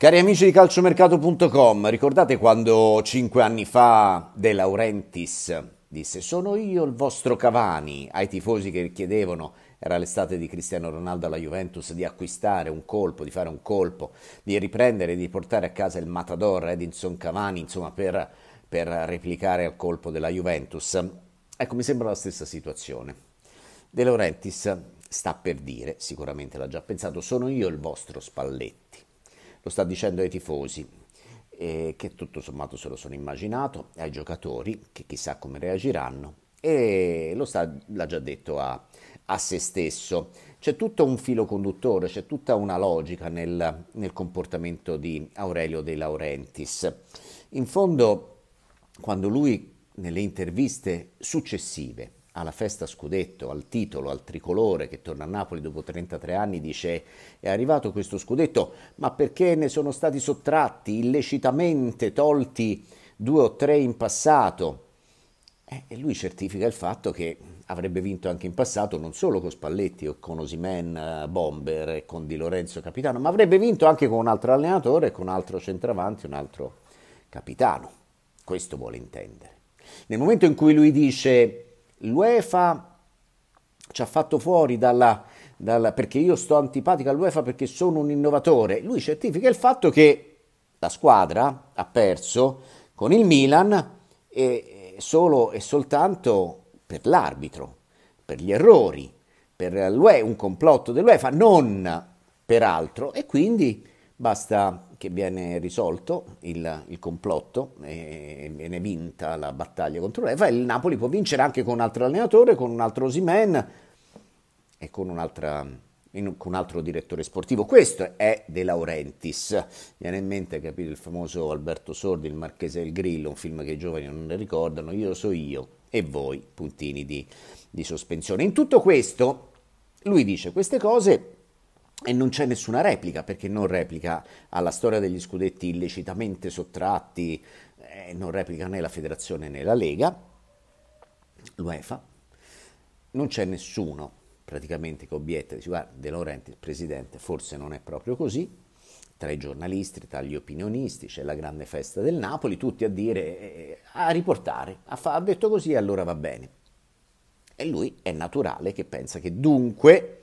Cari amici di calciomercato.com, ricordate quando cinque anni fa De Laurentiis disse sono io il vostro Cavani ai tifosi che chiedevano era l'estate di Cristiano Ronaldo alla Juventus di acquistare un colpo, di fare un colpo, di riprendere, di portare a casa il Matador Edinson Cavani, insomma per, per replicare al colpo della Juventus. Ecco, mi sembra la stessa situazione. De Laurentiis sta per dire, sicuramente l'ha già pensato, sono io il vostro Spalletti lo sta dicendo ai tifosi, eh, che tutto sommato se lo sono immaginato, ai giocatori, che chissà come reagiranno, e lo sta, l'ha già detto a, a se stesso. C'è tutto un filo conduttore, c'è tutta una logica nel, nel comportamento di Aurelio De Laurentiis. In fondo, quando lui nelle interviste successive alla festa scudetto, al titolo, al tricolore che torna a Napoli dopo 33 anni, dice è arrivato questo scudetto, ma perché ne sono stati sottratti illecitamente, tolti due o tre in passato? Eh, e lui certifica il fatto che avrebbe vinto anche in passato non solo con Spalletti o con Osimen eh, Bomber e con Di Lorenzo capitano, ma avrebbe vinto anche con un altro allenatore, con un altro centravanti, un altro capitano. Questo vuole intendere. Nel momento in cui lui dice L'UEFA ci ha fatto fuori dalla, dalla, perché io sto antipatico all'UEFA perché sono un innovatore. Lui certifica il fatto che la squadra ha perso con il Milan e solo e soltanto per l'arbitro, per gli errori, per un complotto dell'UEFA, non per altro. E quindi Basta che viene risolto il, il complotto e viene vinta la battaglia contro l'Eva e il Napoli può vincere anche con un altro allenatore, con un altro Osimen e con, in, con un altro direttore sportivo. Questo è De Laurentiis. Mi viene in mente, capito, il famoso Alberto Sordi, Il Marchese del Grillo, un film che i giovani non ne ricordano, Io so io e voi, puntini di, di sospensione. In tutto questo, lui dice queste cose e non c'è nessuna replica, perché non replica alla storia degli scudetti illecitamente sottratti, eh, non replica né la federazione né la Lega, l'UEFA, non c'è nessuno praticamente che obietta, dice guarda De Laurenti, il presidente, forse non è proprio così, tra i giornalisti, tra gli opinionisti, c'è la grande festa del Napoli, tutti a dire, eh, eh, a riportare, a fa, ha detto così e allora va bene. E lui è naturale che pensa che dunque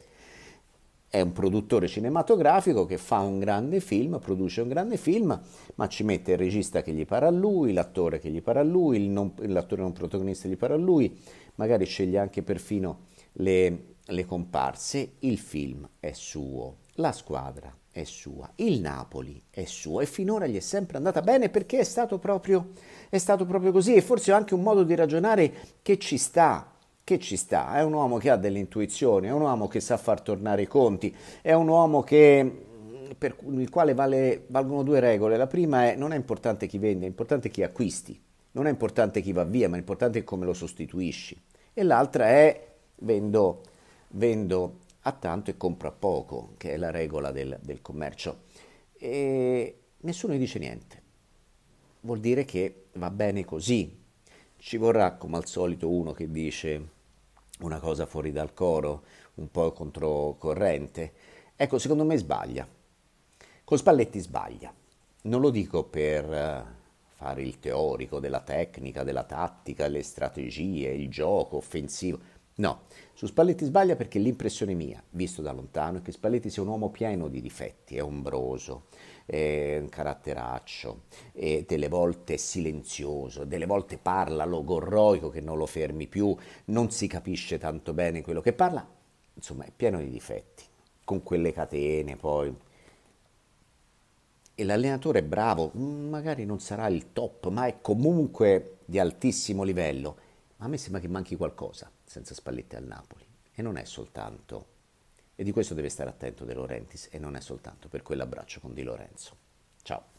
è un produttore cinematografico che fa un grande film, produce un grande film, ma ci mette il regista che gli para a lui, l'attore che gli para a lui, non, l'attore non protagonista gli para a lui, magari sceglie anche perfino le, le comparse, il film è suo, la squadra è sua, il Napoli è suo e finora gli è sempre andata bene perché è stato proprio, è stato proprio così e forse è anche un modo di ragionare che ci sta che ci sta, è un uomo che ha delle intuizioni, è un uomo che sa far tornare i conti, è un uomo che, mm, per il quale vale, valgono due regole. La prima è non è importante chi vende, è importante chi acquisti, non è importante chi va via, ma è importante come lo sostituisci. E l'altra è vendo, vendo a tanto e compro a poco, che è la regola del, del commercio. E nessuno dice niente. Vuol dire che va bene così. Ci vorrà, come al solito, uno che dice una cosa fuori dal coro, un po' controcorrente. Ecco, secondo me sbaglia. Con Spalletti sbaglia. Non lo dico per eh, fare il teorico della tecnica, della tattica, le strategie, il gioco offensivo. No, su Spalletti sbaglia perché l'impressione mia, visto da lontano, è che Spalletti sia un uomo pieno di difetti, è ombroso, è un caratteraccio, è delle volte silenzioso, delle volte parla logorroico che non lo fermi più, non si capisce tanto bene quello che parla, insomma è pieno di difetti, con quelle catene poi. E l'allenatore è bravo, mm, magari non sarà il top, ma è comunque di altissimo livello, ma a me sembra che manchi qualcosa senza spallette al Napoli. E non è soltanto, e di questo deve stare attento De Laurentiis, e non è soltanto per quell'abbraccio con Di Lorenzo. Ciao.